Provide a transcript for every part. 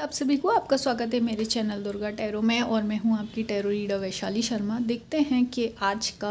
आप सभी को आपका स्वागत है मेरे चैनल दुर्गा टैरो में और मैं हूं आपकी टैरो रीडर वैशाली शर्मा देखते हैं कि आज का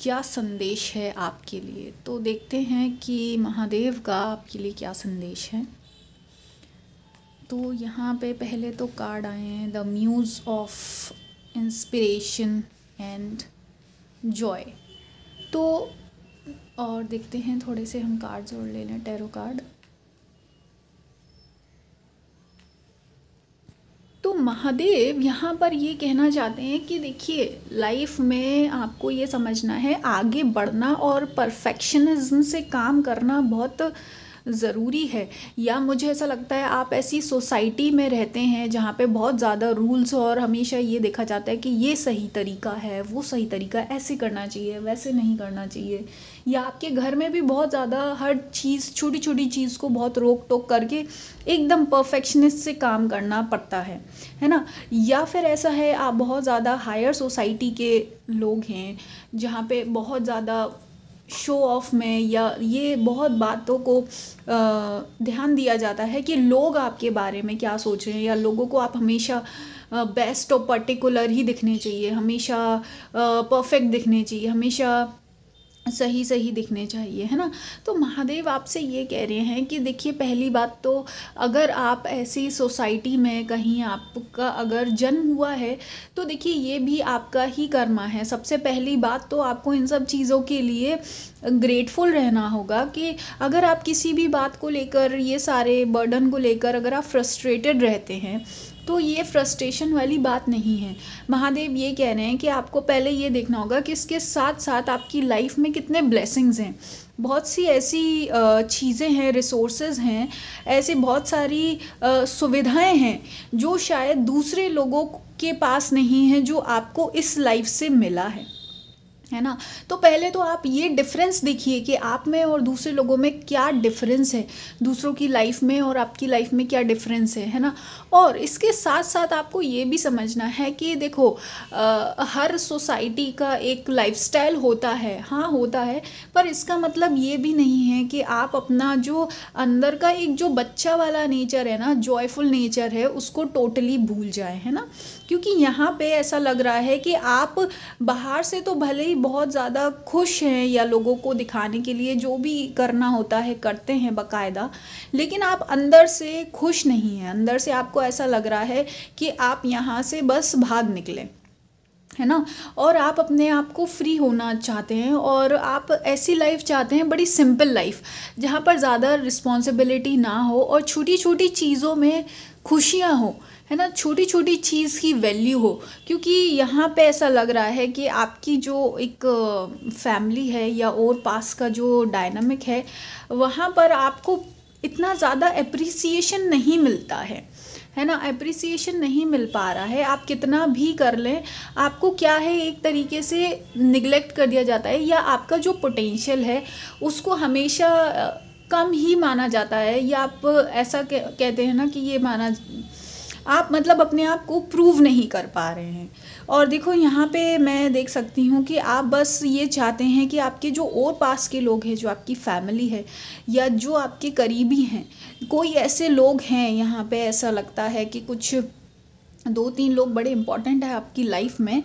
क्या संदेश है आपके लिए तो देखते हैं कि महादेव का आपके लिए क्या संदेश है तो यहाँ पे पहले तो कार्ड आए हैं the muse of inspiration and joy तो और देखते हैं थोड़े से हम कार्ड जोड़ ले लें टैरो कार्ड महादेव यहाँ पर ये कहना चाहते हैं कि देखिए लाइफ में आपको ये समझना है आगे बढ़ना और परफेक्शनिज्म से काम करना बहुत ज़रूरी है या मुझे ऐसा लगता है आप ऐसी सोसाइटी में रहते हैं जहाँ पे बहुत ज़्यादा रूल्स और हमेशा ये देखा जाता है कि ये सही तरीका है वो सही तरीका ऐसे करना चाहिए वैसे नहीं करना चाहिए या आपके घर में भी बहुत ज़्यादा हर चीज़ छोटी छोटी चीज़ को बहुत रोक टोक करके एकदम परफेक्शनिस्ट से काम करना पड़ता है है ना या फिर ऐसा है आप बहुत ज़्यादा हायर सोसाइटी के लोग हैं जहाँ पे बहुत ज़्यादा शो ऑफ में या ये बहुत बातों को ध्यान दिया जाता है कि लोग आपके बारे में क्या सोच रहे हैं या लोगों को आप हमेशा बेस्ट और पर्टिकुलर ही दिखने चाहिए हमेशा परफेक्ट दिखने चाहिए हमेशा सही सही दिखने चाहिए है ना तो महादेव आपसे ये कह रहे हैं कि देखिए पहली बात तो अगर आप ऐसी सोसाइटी में कहीं आपका अगर जन्म हुआ है तो देखिए ये भी आपका ही कर्मा है सबसे पहली बात तो आपको इन सब चीज़ों के लिए ग्रेटफुल रहना होगा कि अगर आप किसी भी बात को लेकर ये सारे बर्डन को लेकर अगर आप फ्रस्ट्रेटेड रहते हैं तो ये फ्रस्ट्रेशन वाली बात नहीं है महादेव ये कह रहे हैं कि आपको पहले ये देखना होगा कि इसके साथ साथ आपकी लाइफ में कितने ब्लेसिंग्स हैं बहुत सी ऐसी चीज़ें हैं रिसोर्सेज हैं ऐसे बहुत सारी सुविधाएं हैं जो शायद दूसरे लोगों के पास नहीं हैं जो आपको इस लाइफ से मिला है है ना तो पहले तो आप ये डिफरेंस देखिए कि आप में और दूसरे लोगों में क्या डिफरेंस है दूसरों की लाइफ में और आपकी लाइफ में क्या डिफरेंस है है ना और इसके साथ साथ आपको ये भी समझना है कि देखो आ, हर सोसाइटी का एक लाइफस्टाइल होता है हाँ होता है पर इसका मतलब ये भी नहीं है कि आप अपना जो अंदर का एक जो बच्चा वाला नेचर है ना जॉयफुल नेचर है उसको टोटली भूल जाए है ना क्योंकि यहाँ पे ऐसा लग रहा है कि आप बाहर से तो भले ही बहुत ज़्यादा खुश हैं या लोगों को दिखाने के लिए जो भी करना होता है करते हैं बकायदा लेकिन आप अंदर से खुश नहीं हैं अंदर से आपको ऐसा लग रहा है कि आप यहाँ से बस भाग निकलें है ना और आप अपने आप को फ्री होना चाहते हैं और आप ऐसी लाइफ चाहते हैं बड़ी सिंपल लाइफ जहाँ पर ज़्यादा रिस्पॉन्सिबिलिटी ना हो और छोटी छोटी चीज़ों में खुशियाँ हो है ना छोटी छोटी चीज़ की वैल्यू हो क्योंकि यहाँ पे ऐसा लग रहा है कि आपकी जो एक फैमिली है या और पास का जो डायनामिक है वहाँ पर आपको इतना ज़्यादा एप्रिसिएशन नहीं मिलता है है ना एप्रिसिएशन नहीं मिल पा रहा है आप कितना भी कर लें आपको क्या है एक तरीके से निगलेक्ट कर दिया जाता है या आपका जो पोटेंशियल है उसको हमेशा कम ही माना जाता है या आप ऐसा कह, कहते हैं ना कि ये माना आप मतलब अपने आप को प्रूव नहीं कर पा रहे हैं और देखो यहाँ पे मैं देख सकती हूँ कि आप बस ये चाहते हैं कि आपके जो और पास के लोग हैं जो आपकी फैमिली है या जो आपके करीबी हैं कोई ऐसे लोग हैं यहाँ पे ऐसा लगता है कि कुछ दो तीन लोग बड़े इम्पॉर्टेंट है आपकी लाइफ में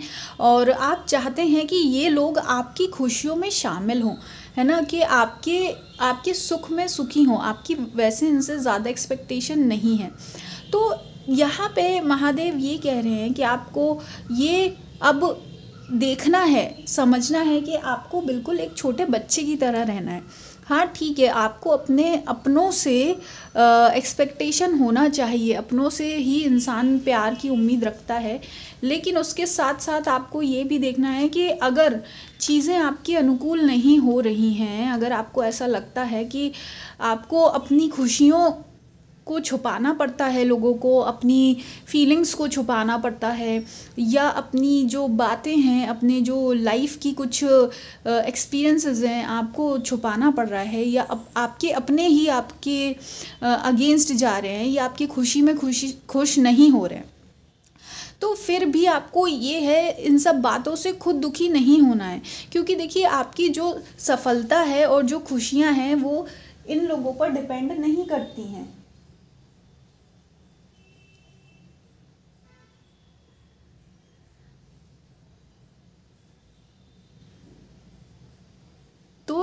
और आप चाहते हैं कि ये लोग आपकी खुशियों में शामिल हों है ना कि आपके आपके सुख में सुखी हों आपकी वैसे इनसे ज़्यादा एक्सपेक्टेशन नहीं है तो यहाँ पे महादेव ये कह रहे हैं कि आपको ये अब देखना है समझना है कि आपको बिल्कुल एक छोटे बच्चे की तरह रहना है हाँ ठीक है आपको अपने अपनों से एक्सपेक्टेशन होना चाहिए अपनों से ही इंसान प्यार की उम्मीद रखता है लेकिन उसके साथ साथ आपको ये भी देखना है कि अगर चीज़ें आपकी अनुकूल नहीं हो रही हैं अगर आपको ऐसा लगता है कि आपको अपनी खुशियों को छुपाना पड़ता है लोगों को अपनी फीलिंग्स को छुपाना पड़ता है या अपनी जो बातें हैं अपने जो लाइफ की कुछ एक्सपीरियंसेस हैं आपको छुपाना पड़ रहा है या अप, आपके अपने ही आपके अगेंस्ट जा रहे हैं या आपकी खुशी में खुशी खुश नहीं हो रहे हैं तो फिर भी आपको ये है इन सब बातों से खुद दुखी नहीं होना है क्योंकि देखिए आपकी जो सफलता है और जो खुशियाँ हैं वो इन लोगों पर डिपेंड नहीं करती हैं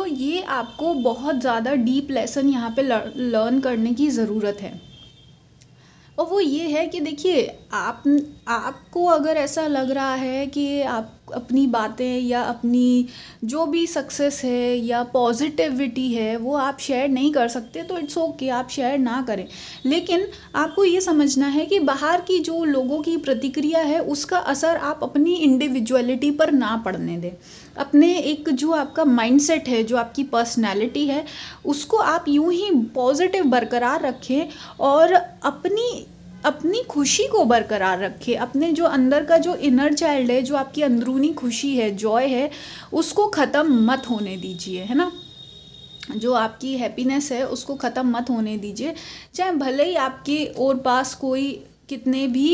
ये आपको बहुत ज़्यादा डीप लेसन यहाँ पे लर्न करने की ज़रूरत है और वो ये है कि देखिए आप आपको अगर ऐसा लग रहा है कि आप अपनी बातें या अपनी जो भी सक्सेस है या पॉजिटिविटी है वो आप शेयर नहीं कर सकते तो इट्स ओके okay, आप शेयर ना करें लेकिन आपको ये समझना है कि बाहर की जो लोगों की प्रतिक्रिया है उसका असर आप अपनी इंडिविजुअलिटी पर ना पड़ने दें अपने एक जो आपका माइंडसेट है जो आपकी पर्सनैलिटी है उसको आप यूं ही पॉजिटिव बरकरार रखें और अपनी अपनी खुशी को बरकरार रखें अपने जो अंदर का जो इनर चाइल्ड है जो आपकी अंदरूनी खुशी है जॉय है उसको ख़त्म मत होने दीजिए है ना जो आपकी हैप्पीनेस है उसको ख़त्म मत होने दीजिए चाहे भले ही आपके और पास कोई कितने भी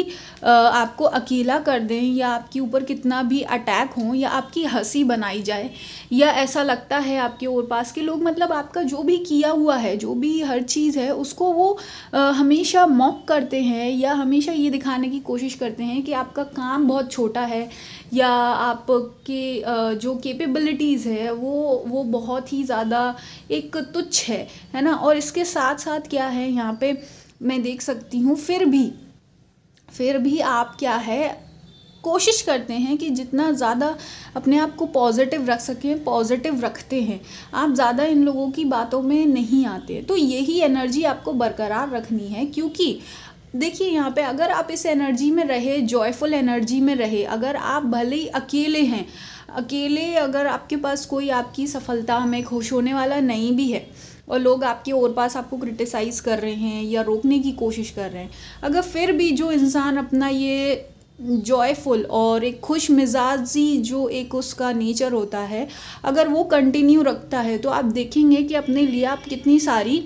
आपको अकेला कर दें या आपके ऊपर कितना भी अटैक हो या आपकी हंसी बनाई जाए या ऐसा लगता है आपके और पास के लोग मतलब आपका जो भी किया हुआ है जो भी हर चीज़ है उसको वो हमेशा मॉक करते हैं या हमेशा ये दिखाने की कोशिश करते हैं कि आपका काम बहुत छोटा है या आपके जो केपेबिलिटीज़ है वो वो बहुत ही ज़्यादा एक तुच्छ है है ना और इसके साथ साथ क्या है यहाँ पे मैं देख सकती हूँ फिर भी फिर भी आप क्या है कोशिश करते हैं कि जितना ज़्यादा अपने आप को पॉजिटिव रख सकें पॉजिटिव रखते हैं आप ज़्यादा इन लोगों की बातों में नहीं आते तो यही एनर्जी आपको बरकरार रखनी है क्योंकि देखिए यहाँ पे अगर आप इस एनर्जी में रहे जॉयफुल एनर्जी में रहे अगर आप भले ही अकेले हैं अकेले अगर आपके पास कोई आपकी सफलता में खुश होने वाला नहीं भी है और लोग आपके और पास आपको क्रिटिसाइज़ कर रहे हैं या रोकने की कोशिश कर रहे हैं अगर फिर भी जो इंसान अपना ये जॉयफुल और एक खुश मिजाजी जो एक उसका नेचर होता है अगर वो कंटिन्यू रखता है तो आप देखेंगे कि अपने लिए आप कितनी सारी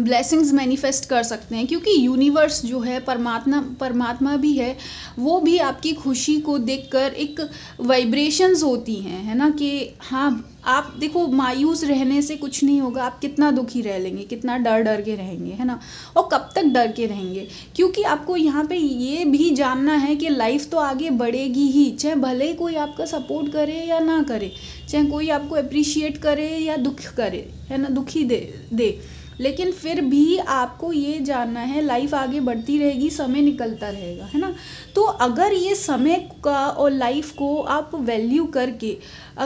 ब्लेसिंग्स मैनिफेस्ट कर सकते हैं क्योंकि यूनिवर्स जो है परमात्मा परमात्मा भी है वो भी आपकी खुशी को देखकर एक वाइब्रेशंस होती हैं है ना कि हाँ आप देखो मायूस रहने से कुछ नहीं होगा आप कितना दुखी रह लेंगे कितना डर डर के रहेंगे है ना और कब तक डर के रहेंगे क्योंकि आपको यहाँ पे ये भी जानना है कि लाइफ तो आगे बढ़ेगी ही चाहे भले ही कोई आपका सपोर्ट करे या ना करे चाहे कोई आपको अप्रिशिएट करे या दुख करे है ना दुखी दे दे लेकिन फिर भी आपको ये जानना है लाइफ आगे बढ़ती रहेगी समय निकलता रहेगा है ना तो अगर ये समय का और लाइफ को आप वैल्यू करके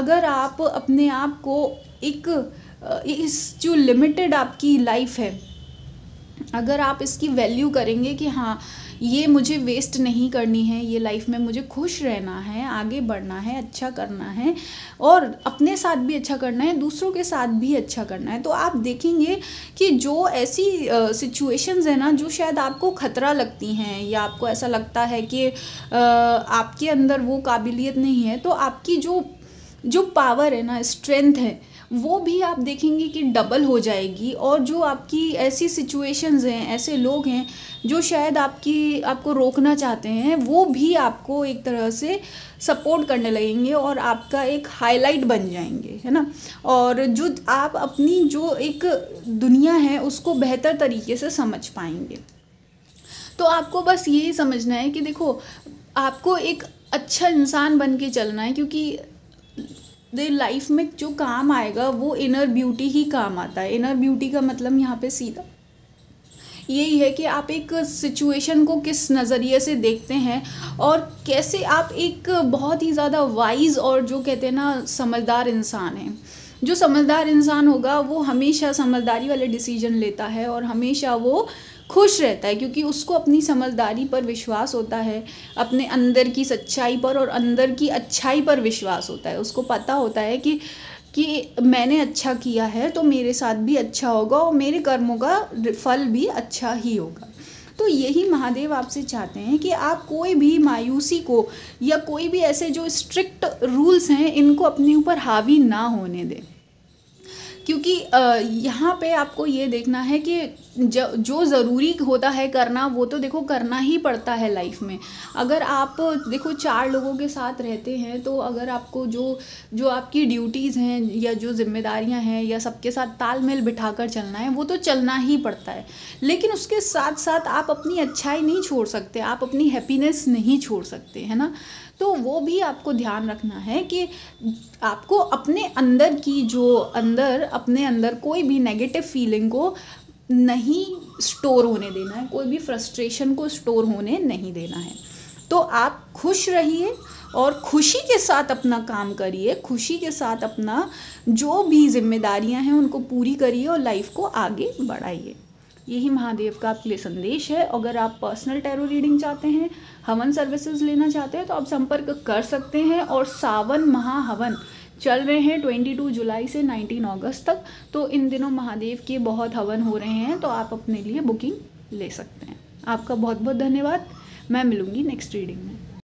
अगर आप अपने आप को एक इस जो लिमिटेड आपकी लाइफ है अगर आप इसकी वैल्यू करेंगे कि हाँ ये मुझे वेस्ट नहीं करनी है ये लाइफ में मुझे खुश रहना है आगे बढ़ना है अच्छा करना है और अपने साथ भी अच्छा करना है दूसरों के साथ भी अच्छा करना है तो आप देखेंगे कि जो ऐसी सिचुएशंस है ना जो शायद आपको ख़तरा लगती हैं या आपको ऐसा लगता है कि आपके अंदर वो काबिलियत नहीं है तो आपकी जो जो पावर है ना स्ट्रेंथ है वो भी आप देखेंगे कि डबल हो जाएगी और जो आपकी ऐसी सिचुएशंस हैं ऐसे लोग हैं जो शायद आपकी आपको रोकना चाहते हैं वो भी आपको एक तरह से सपोर्ट करने लगेंगे और आपका एक हाईलाइट बन जाएंगे है ना और जो आप अपनी जो एक दुनिया है उसको बेहतर तरीके से समझ पाएंगे तो आपको बस ये समझना है कि देखो आपको एक अच्छा इंसान बन के चलना है क्योंकि दे लाइफ में जो काम आएगा वो इनर ब्यूटी ही काम आता है इनर ब्यूटी का मतलब यहाँ पे सीधा यही है कि आप एक सिचुएशन को किस नज़रिए से देखते हैं और कैसे आप एक बहुत ही ज़्यादा वाइज और जो कहते हैं ना समझदार इंसान हैं जो समझदार इंसान होगा वो हमेशा समझदारी वाले डिसीजन लेता है और हमेशा वो खुश रहता है क्योंकि उसको अपनी समझदारी पर विश्वास होता है अपने अंदर की सच्चाई पर और अंदर की अच्छाई पर विश्वास होता है उसको पता होता है कि कि मैंने अच्छा किया है तो मेरे साथ भी अच्छा होगा और मेरे कर्मों का फल भी अच्छा ही होगा तो यही महादेव आपसे चाहते हैं कि आप कोई भी मायूसी को या कोई भी ऐसे जो स्ट्रिक्ट रूल्स हैं इनको अपने ऊपर हावी ना होने दें क्योंकि यहाँ पे आपको ये देखना है कि जो ज़रूरी होता है करना वो तो देखो करना ही पड़ता है लाइफ में अगर आप देखो चार लोगों के साथ रहते हैं तो अगर आपको जो जो आपकी ड्यूटीज़ हैं या जो जिम्मेदारियां हैं या सबके साथ तालमेल बिठाकर चलना है वो तो चलना ही पड़ता है लेकिन उसके साथ साथ आप अपनी अच्छाई नहीं छोड़ सकते आप अपनी हैप्पीनेस नहीं छोड़ सकते है ना तो वो भी आपको ध्यान रखना है कि आपको अपने अंदर की जो अंदर अपने अंदर कोई भी नेगेटिव फीलिंग को नहीं स्टोर होने देना है कोई भी फ्रस्ट्रेशन को स्टोर होने नहीं देना है तो आप खुश रहिए और खुशी के साथ अपना काम करिए खुशी के साथ अपना जो भी जिम्मेदारियां हैं उनको पूरी करिए और लाइफ को आगे बढ़ाइए यही महादेव का आपके लिए संदेश है अगर आप पर्सनल टैरो रीडिंग चाहते हैं हवन सर्विसेज लेना चाहते हैं तो आप संपर्क कर सकते हैं और सावन महाहवन चल रहे हैं 22 जुलाई से 19 अगस्त तक तो इन दिनों महादेव के बहुत हवन हो रहे हैं तो आप अपने लिए बुकिंग ले सकते हैं आपका बहुत बहुत धन्यवाद मैं मिलूँगी नेक्स्ट रीडिंग में